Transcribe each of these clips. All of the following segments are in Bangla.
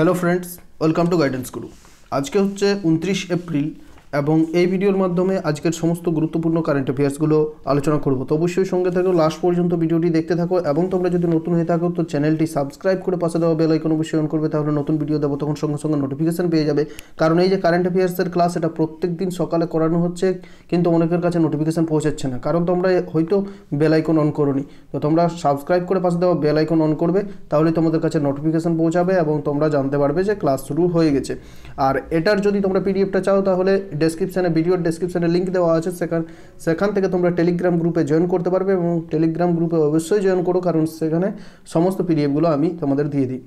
hello friends welcome to guidance Guru আজকে হচ্ছে উনত্রিশ এপ্রিল এবং এই ভিডিওর মাধ্যমে আজকের সমস্ত গুরুত্বপূর্ণ কারেন্ট অ্যাফেয়ার্সগুলো আলোচনা করব তো অবশ্যই সঙ্গে থাকো লাস্ট পর্যন্ত ভিডিওটি দেখতে থাকো এবং তোমরা যদি নতুন হয়ে থাকো তো চ্যানেলটি সাবস্ক্রাইব করে পাশে দেওয়া বেল আইকন অবশ্যই অন করবে তাহলে নতুন ভিডিও দেবো তখন সঙ্গে সঙ্গে নোটিফিকেশান পেয়ে যাবে কারণ এই যে কারেন্ট অ্যাফেয়ার্সের ক্লাস এটা প্রত্যেক দিন সকালে করানো হচ্ছে কিন্তু অনেকের কাছে নোটিফিকেশান পৌঁছাচ্ছে না কারণ তোমরা হয়তো বেল আইকন অন করোনি তো তোমরা সাবস্ক্রাইব করে পাশে দেওয়া বেল আইকন অন করবে তাহলে তোমাদের কাছে নোটিফিকেশান পৌঁছাবে এবং তোমরা জানতে পারবে যে ক্লাস শুরু হয়ে গেছে আর এটার যদি তোমরা পিডিএফটা চাও তাহলে ডেসক্রিপশানে ভিডিওর ডেসক্রিপশানে লিঙ্ক দেওয়া আছে সেখান সেখান থেকে তোমরা টেলিগ্রাম গ্রুপে জয়েন করতে পারবে এবং টেলিগ্রাম গ্রুপে অবশ্যই জয়েন করো কারণ সেখানে সমস্ত পিডিএফগুলো আমি তোমাদের দিয়ে দিই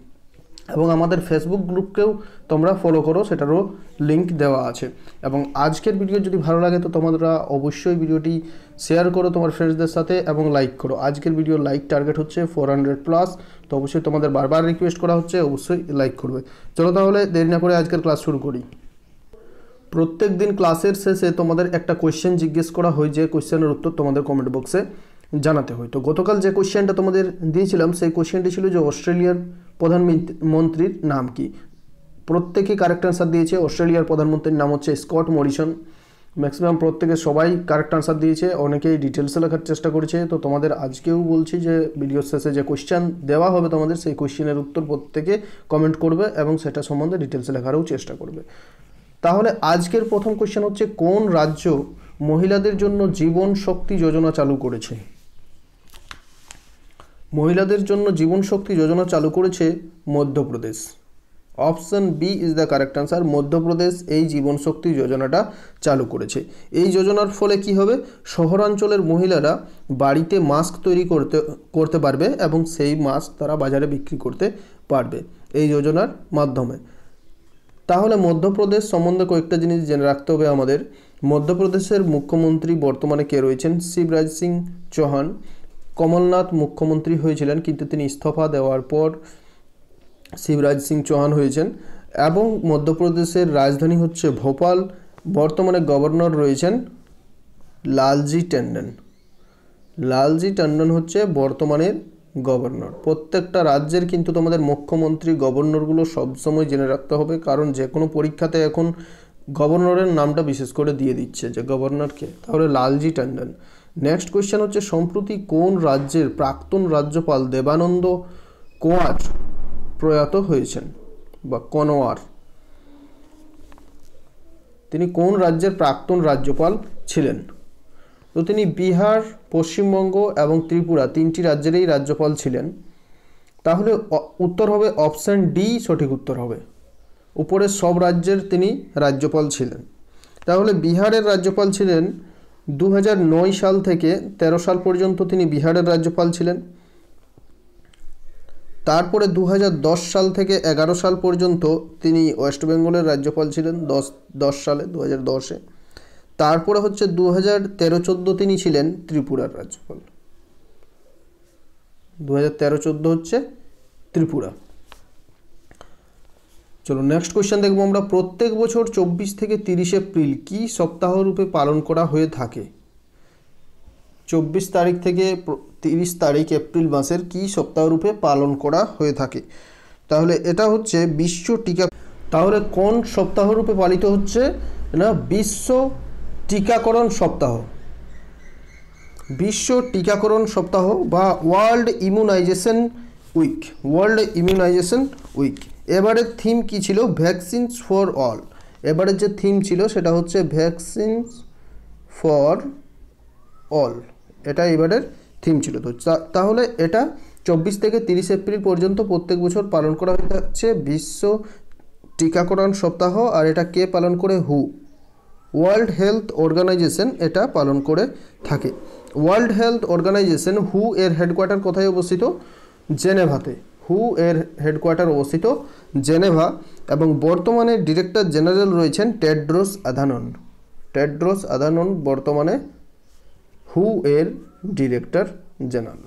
এবং আমাদের ফেসবুক গ্রুপকেও তোমরা ফলো করো সেটারও লিঙ্ক দেওয়া আছে এবং আজকের ভিডিও যদি ভালো লাগে তো তোমরা অবশ্যই ভিডিওটি শেয়ার করো তোমার ফ্রেন্ডসদের সাথে এবং লাইক করো আজকের ভিডিও লাইক টার্গেট হচ্ছে ফোর হান্ড্রেড প্লাস তো অবশ্যই তোমাদের বারবার রিকোয়েস্ট করা হচ্ছে অবশ্যই লাইক করবে চলো তাহলে দেরি না করে আজকের ক্লাস শুরু করি প্রত্যেক দিন ক্লাসের শেষে তোমাদের একটা কোয়েশ্চেন জিজ্ঞেস করা হয় যে কোয়েশ্চেনের উত্তর তোমাদের কমেন্ট বক্সে জানাতে হয় তো গতকাল যে কোয়েশ্চেনটা তোমাদের দিয়েছিলাম সেই কোয়েশ্চেনটি ছিল যে অস্ট্রেলিয়ার প্রধানমন্ত্রীর নাম কি প্রত্যেকে কারেক্ট অ্যান্সার দিয়েছে অস্ট্রেলিয়ার প্রধানমন্ত্রীর নাম হচ্ছে স্কট মরিসন ম্যাক্সিমাম প্রত্যেকে সবাই কারেক্ট আনসার দিয়েছে অনেকেই ডিটেলসে লেখার চেষ্টা করেছে তো তোমাদের আজকেও বলছি যে ভিডিওর শেষে যে কোয়েশ্চেন দেওয়া হবে তোমাদের সেই কোয়েশ্চেনের উত্তর প্রত্যেকে কমেন্ট করবে এবং সেটা সম্বন্ধে ডিটেলসে লেখারও চেষ্টা করবে তাহলে আজকের প্রথম কোশ্চেন হচ্ছে কোন রাজ্য মহিলাদের জন্য জীবন শক্তি যোজনা চালু করেছে মহিলাদের জন্য জীবন শক্তি যোজনা চালু করেছে Madhya Pradesh option B is the correct answer Madhya Pradesh এই জীবনশক্তি যোজনাটা চালু করেছে এই যোজনার ফলে কি হবে শহরাঞ্চলের মহিলারা বাড়িতে মাস্ক তৈরি করতে করতে পারবে এবং সেই মাস্ক তারা বাজারে বিক্রি করতে পারবে এই যোজনার মাধ্যমে তাহলে মধ্যপ্রদেশ সম্বন্ধে কয়েকটা জিনিস জেনে রাখতে হবে আমাদের মধ্যপ্রদেশের মুখ্যমন্ত্রী বর্তমানে কে রয়েছেন শিবরাজ সিং চৌহান কমলনাথ মুখ্যমন্ত্রী হয়েছিলেন কিন্তু তিনি ইস্তফা দেওয়ার পর শিবরাজ সিং চৌহান হয়েছেন এবং মধ্যপ্রদেশের রাজধানী হচ্ছে ভোপাল বর্তমানে গভর্নর রয়েছেন লালজি ট্যান্ডন লালজি ট্যান্ডন হচ্ছে বর্তমানের গভর্নর প্রত্যেকটা রাজ্যের কিন্তু তোমাদের মুখ্যমন্ত্রী গভর্নরগুলো সবসময় জেনে রাখতে হবে কারণ যে কোনো পরীক্ষাতে এখন গভর্নরের নামটা বিশেষ করে দিয়ে দিচ্ছে যে গভর্নরকে তাহলে লালজি ট্যান্ডন নেক্সট কোয়েশ্চেন হচ্ছে সম্প্রতি কোন রাজ্যের প্রাক্তন রাজ্যপাল দেবানন্দ কোয়ার প্রয়াত হয়েছেন বা কনোয়ার তিনি কোন রাজ্যের প্রাক্তন রাজ্যপাল ছিলেন তো তিনি বিহার পশ্চিমবঙ্গ এবং ত্রিপুরা তিনটি রাজ্যেরই রাজ্যপাল ছিলেন তাহলে উত্তর হবে অপশান ডি সঠিক উত্তর হবে উপরের সব রাজ্যের তিনি রাজ্যপাল ছিলেন তাহলে বিহারের রাজ্যপাল ছিলেন দু সাল থেকে ১৩ সাল পর্যন্ত তিনি বিহারের রাজ্যপাল ছিলেন তারপরে দু সাল থেকে এগারো সাল পর্যন্ত তিনি ওয়েস্ট বেঙ্গলের রাজ্যপাল ছিলেন দশ দশ সালে দু হাজার দশে তারপরে হচ্ছে দু হাজার তেরো চোদ্দো তিনি ছিলেন ত্রিপুরার রাজ্যপাল দু হাজার তেরো চোদ্দ হচ্ছে ত্রিপুরা চলো নেক্সট কোয়েশ্চেন দেখবো আমরা প্রত্যেক বছর চব্বিশ থেকে তিরিশ এপ্রিল কি সপ্তাহ রূপে পালন করা হয়ে থাকে চব্বিশ তারিখ থেকে তিরিশ তারিখ এপ্রিল মাসের কি রূপে পালন করা হয়ে থাকে তাহলে এটা হচ্ছে বিশ্ব টিকা তাহলে কোন সপ্তাহ রূপে পালিত হচ্ছে না বিশ্ব টিকাকরণ সপ্তাহ বিশ্ব টিকাকরণ সপ্তাহ বা world immunization week world immunization week এবারের থিম কি ছিল ভ্যাকসিনস ফর অল এবারের যে থিম ছিল সেটা হচ্ছে ভ্যাকসিনস ফর অল এটা এবারের থিম ছিল তো তাহলে এটা চব্বিশ থেকে তিরিশ এপ্রিল পর্যন্ত প্রত্যেক বছর পালন করা হয়ে বিশ্ব টিকাকরণ সপ্তাহ আর এটা কে পালন করে হু ওয়ার্ল্ড হেলথ অর্গানাইজেশন এটা পালন করে থাকে ওয়ার্ল্ড হেলথ অর্গানাইজেশন হু এর হেডকোয়ার্টার কোথায় অবস্থিত জেনেভাতে হু এর হেডকোয়ার্টার অবস্থিত জেনেভা এবং বর্তমানে ডিরেক্টর জেনারেল রয়েছেন টেড্রোস আধানন টেড্রোস আধানন বর্তমানে হু এর ডিরেক্টর জেনারেল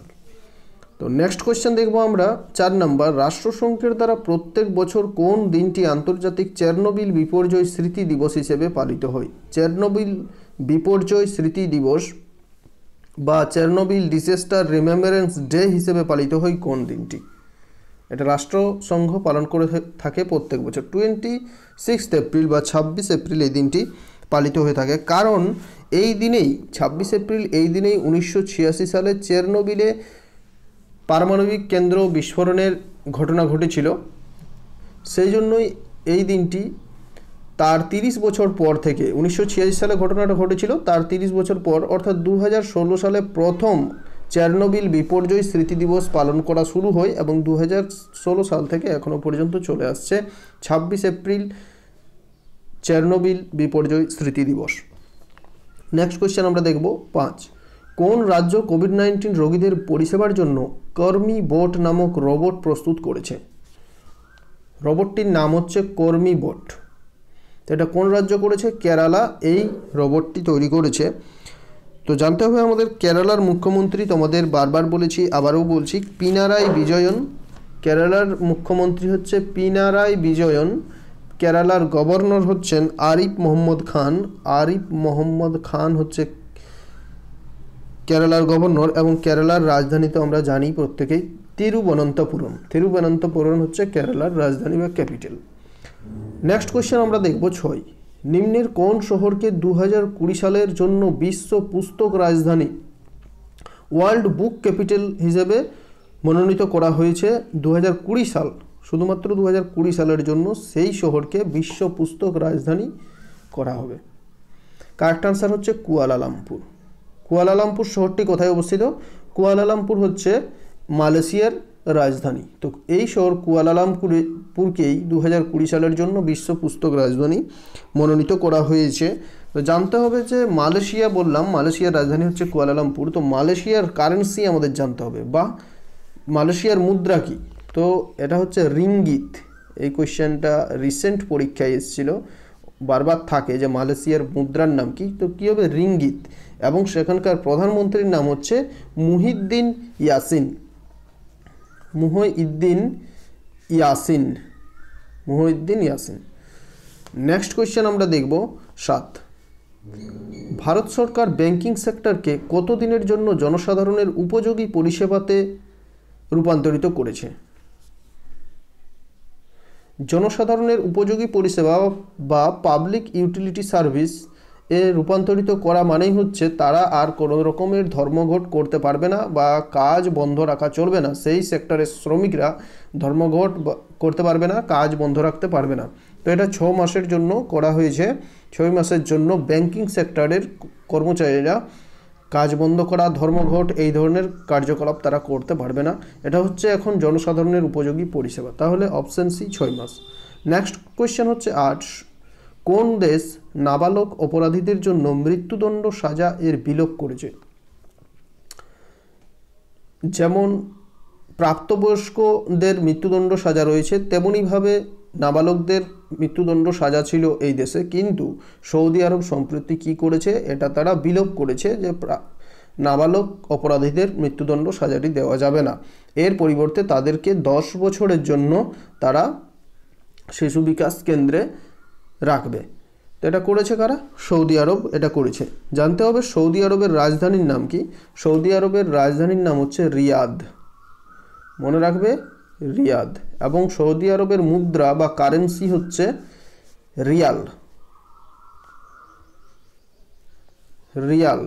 তো নেক্সট কোয়েশ্চেন দেখব আমরা চার নম্বর রাষ্ট্রসংঘের দ্বারা প্রত্যেক বছর কোন দিনটি আন্তর্জাতিক চেরনোবিল বিপর্যয় স্মৃতি দিবস হিসেবে পালিত হয় চেরনোবিল বিপর্যয় স্মৃতি দিবস বা চেরনোবিল ডিসেস্টার রিমেম্বারেন্স ডে হিসেবে পালিত হয় কোন দিনটি এটা রাষ্ট্রসংঘ পালন করে থাকে প্রত্যেক বছর টোয়েন্টি সিক্সথ এপ্রিল বা ছাব্বিশ এপ্রিল এই দিনটি পালিত হয়ে থাকে কারণ এই দিনেই ছাব্বিশ এপ্রিল এই দিনেই উনিশশো সালে চেরনোবিলে পারমাণবিক কেন্দ্র বিস্ফোরণের ঘটনা ঘটেছিল সেই জন্যই এই দিনটি তার 30 বছর পর থেকে উনিশশো সালে ঘটনাটা ঘটেছিল তার 30 বছর পর অর্থাৎ দু সালে প্রথম চেরনোবিল বিপর্যয় স্মৃতি দিবস পালন করা শুরু হয় এবং দু সাল থেকে এখনও পর্যন্ত চলে আসছে ২৬ এপ্রিল চেরনোবিল বিপর্যয় স্মৃতি দিবস নেক্সট কোয়েশ্চেন আমরা দেখব পাঁচ কোন রাজ্য কোভিড নাইন্টিন রোগীদের পরিষেবার জন্য কর্মী বোট নামক রোবট প্রস্তুত করেছে রোবটটির নাম হচ্ছে কর্মী বোট তো এটা কোন রাজ্য করেছে কেরালা এই রোবটটি তৈরি করেছে তো জানতে হবে আমাদের কেরালার মুখ্যমন্ত্রী তোমাদের বারবার বলেছি আবারও বলছি পিনারাই বিজয়ন কেরালার মুখ্যমন্ত্রী হচ্ছে পিনারাই বিজয়ন কেরালার গভর্নর হচ্ছেন আরিফ মোহাম্মদ খান আরিফ মোহাম্মদ খান হচ্ছে কেরালার গভর্নর এবং কেরালার রাজধানী তো আমরা জানি প্রত্যেকেই তিরুবনন্তপুরম তিরুবনন্তপুরম হচ্ছে কেরালার রাজধানী বা ক্যাপিটাল নেক্সট কোয়েশ্চেন আমরা দেখব ছয় নিম্নের কোন শহরকে দু সালের জন্য বিশ্ব পুস্তক রাজধানী ওয়ার্ল্ড বুক ক্যাপিটাল হিসেবে মনোনীত করা হয়েছে দু সাল শুধুমাত্র দু সালের জন্য সেই শহরকে বিশ্ব পুস্তক রাজধানী করা হবে কারেক্ট আনসার হচ্ছে কুয়ালালামপুর কুয়ালালামপুর শহরটি কোথায় অবস্থিত কুয়ালালামপুর হচ্ছে মালয়েশিয়ার রাজধানী তো এই শহর কুয়ালালামপুরে পুরকেই দু সালের জন্য বিশ্ব পুস্তক রাজধানী মনোনীত করা হয়েছে তো জানতে হবে যে মালয়েশিয়া বললাম মালয়েশিয়ার রাজধানী হচ্ছে কুয়ালালামপুর তো মালয়েশিয়ার কারেন্সি আমাদের জানতে হবে বা মালয়েশিয়ার মুদ্রা কি তো এটা হচ্ছে রিঙ্গিত এই কোয়েশ্চেনটা রিসেন্ট পরীক্ষায় এসেছিলো বারবার থাকে যে মালয়েশিয়ার মুদ্রার নাম কি তো কী হবে রিঙ্গিত এবং সেখানকার প্রধানমন্ত্রীর নাম হচ্ছে Muhyiddin Yassin Muhyiddin Yassin Muhyiddin Yassin next question আমরা দেখব সাত ভারত সরকার ব্যাংকিং সেক্টরকে কত দিনের জন্য জনসাধারণের উপযোগী পরিষেবাতে রূপান্তরিত করেছে জনসাধারণের উপযোগী পরিষেবা বা পাবলিক ইউটিলিটি সার্ভিস এ রূপান্তরিত করা মানেই হচ্ছে তারা আর কোনো রকমের ধর্মঘট করতে পারবে না বা কাজ বন্ধ রাখা চলবে না সেই সেক্টরের শ্রমিকরা ধর্মঘট করতে পারবে না কাজ বন্ধ রাখতে পারবে না তো এটা ছ মাসের জন্য করা হয়েছে ছয় মাসের জন্য ব্যাংকিং সেক্টরের কর্মচারীরা কাজ বন্ধ করা ধর্মঘট এই ধরনের কার্যকলাপ তারা করতে পারবে না এটা হচ্ছে এখন জনসাধারণের উপযোগী পরিষেবা তাহলে অপশান সি ছয় মাস নেক্সট কোয়েশ্চেন হচ্ছে আট কোন দেশ নাবালক অপরাধীদের জন্য মৃত্যুদণ্ড সাজা এর বিলোপ করেছে যেমন প্রাপ্তবয়স্কদের মৃত্যুদণ্ড সাজা রয়েছে তেমনইভাবে নাবালকদের মৃত্যুদণ্ড সাজা ছিল এই দেশে কিন্তু সৌদি আরব সম্প্রতি কি করেছে এটা তারা বিলোপ করেছে যে নাবালক অপরাধীদের মৃত্যুদণ্ড সাজাটি দেওয়া যাবে না এর পরিবর্তে তাদেরকে দশ বছরের জন্য তারা শিশু বিকাশ কেন্দ্রে রাখবে এটা করেছে কারা সৌদি আরব এটা করেছে জানতে হবে সৌদি আরবের রাজধানীর নাম কি সৌদি আরবের রাজধানীর নাম হচ্ছে রিয়াদ মনে রাখবে রিয়াদ এবং সৌদি আরবের মুদ্রা বা কারেন্সি হচ্ছে রিয়াল রিয়াল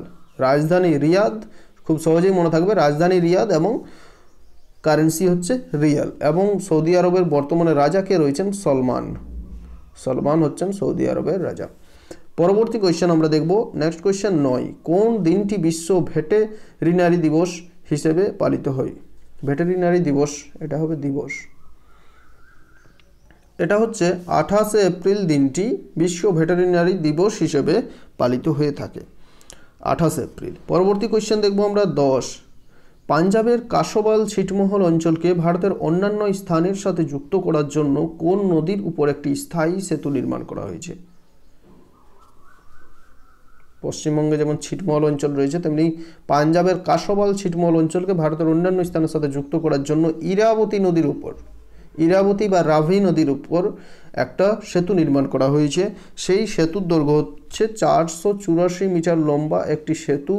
রাজধানী রিয়াদ খুব সহজেই মনে থাকবে রাজধানী রিয়াদ এবং কারেন্সি হচ্ছে রিয়াল এবং সৌদি আরবের বর্তমানে রাজা কে রয়েছেন সলমান সলমান হচ্ছেন সৌদি আরবের রাজা পরবর্তী কোয়েশ্চেন আমরা দেখব নেক্সট কোয়েশ্চেন নয় কোন দিনটি বিশ্ব ভেটেরিনারি দিবস হিসেবে পালিত হয় ভেটেরিনারি দিবস এটা হবে দিবস এটা হচ্ছে আঠাশে এপ্রিল দিনটি বিশ্ব ভেটেরিনারি দিবস হিসেবে পালিত হয়ে থাকে আঠাশে এপ্রিল পরবর্তী কোয়েশ্চেন দেখবো আমরা দশ পাঞ্জাবের কাশোবাল ছিটমহল অঞ্চলকে ভারতের অন্যান্য স্থানের সাথে যুক্ত করার জন্য কোন নদীর উপর একটি স্থায়ী সেতু নির্মাণ করা হয়েছে পশ্চিমবঙ্গে যেমন ছিটমহল অঞ্চল রয়েছে তেমনি পাঞ্জাবের কাশবাল ছিটমহল অঞ্চলকে ভারতের অন্যান্য স্থানের সাথে যুক্ত করার জন্য ইরাবতী নদীর উপর ইরাবতী বা রাভি নদীর উপর একটা সেতু নির্মাণ করা হয়েছে সেই সেতুর দৈর্ঘ্য হচ্ছে চারশো চুরাশি মিটার লম্বা একটি সেতু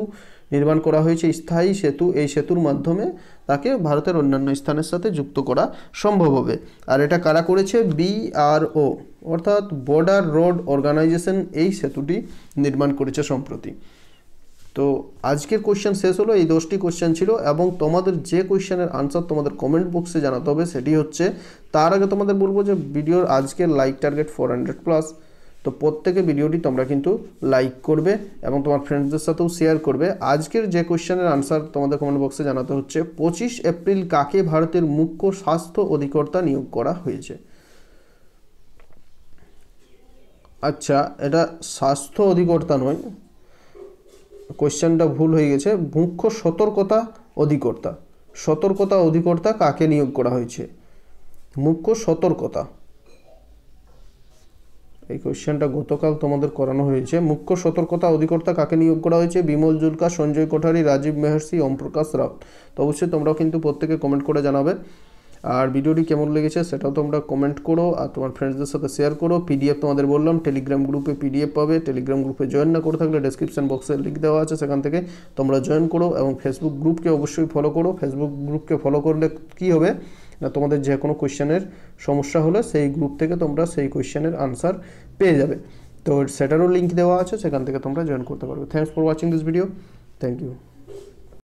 নির্মাণ করা হয়েছে স্থায়ী সেতু এই সেতুর মাধ্যমে তাকে ভারতের অন্যান্য স্থানের সাথে যুক্ত করা সম্ভব হবে আর এটা কারা করেছে বিআরও অর্থাৎ বর্ডার রোড অর্গানাইজেশন এই সেতুটি নির্মাণ করেছে সম্প্রতি তো আজকের কোশ্চেন শেষ হলো এই দশটি কোশ্চেন ছিল এবং তোমাদের যে কোশ্চেনের আনসার তোমাদের কমেন্ট বক্সে জানাতে হবে সেটি হচ্ছে তার আগে তোমাদের বলবো যে ভিডিওর আজকের like target four hundred plus তো প্রত্যেকে ভিডিওটি তোমরা কিন্তু লাইক করবে এবং তোমার ফ্রেন্ডসদের সাথেও শেয়ার করবে আজকের যে কোয়েশ্চেনের আনসার তোমাদের কমেন্ট বক্সে জানাতে হচ্ছে পঁচিশ এপ্রিল কাকে ভারতের মুখ্য স্বাস্থ্য অধিকর্তা নিয়োগ করা হয়েছে আচ্ছা এটা স্বাস্থ্য অধিকর্তা নয় কোয়েশ্চেনটা ভুল হয়ে গেছে মুখ্য সতর্কতা অধিকর্তা সতর্কতা অধিকর্তা কাকে নিয়োগ করা হয়েছে মুখ্য সতর্কতা এই কোয়েশ্চেনটা গতকাল তোমাদের করানো হয়েছে মুখ্য সতর্কতা অধিকর্তা কাকে নিয়োগ করা হয়েছে বিমল জুলকা সঞ্জয় কোঠারি রাজীব মেহর্ষি ওমপ্রকাশ রাউত তো অবশ্যই তোমরাও কিন্তু প্রত্যেকে কমেন্ট করে জানাবে আর ভিডিওটি কেমন লেগেছে সেটাও তোমরা কমেন্ট করো আর তোমার ফ্রেন্ডসদের সাথে শেয়ার করো পিডিএফ তোমাদের বললাম টেলিগ্রাম গ্রুপে পিডিএফ পাবে টেলিগ্রাম গ্রুপে জয়েন না করে থাকলে ডেসক্রিপশন বক্সে লিঙ্ক দেওয়া আছে সেখান থেকে তোমরা জয়েন করো এবং ফেসবুক গ্রুপকে অবশ্যই ফলো করো ফেসবুক গ্রুপকে ফলো করলে কী হবে না তোমাদের যে কোনো কোয়েশ্চেনের সমস্যা হলে সেই গ্রুপ থেকে তোমরা সেই কোয়েশ্চেনের আনসার পেয়ে যাবে তো সেটারও লিঙ্ক দেওয়া আছে সেখান থেকে তোমরা জয়েন করতে পারবে thanks for watching this video thank you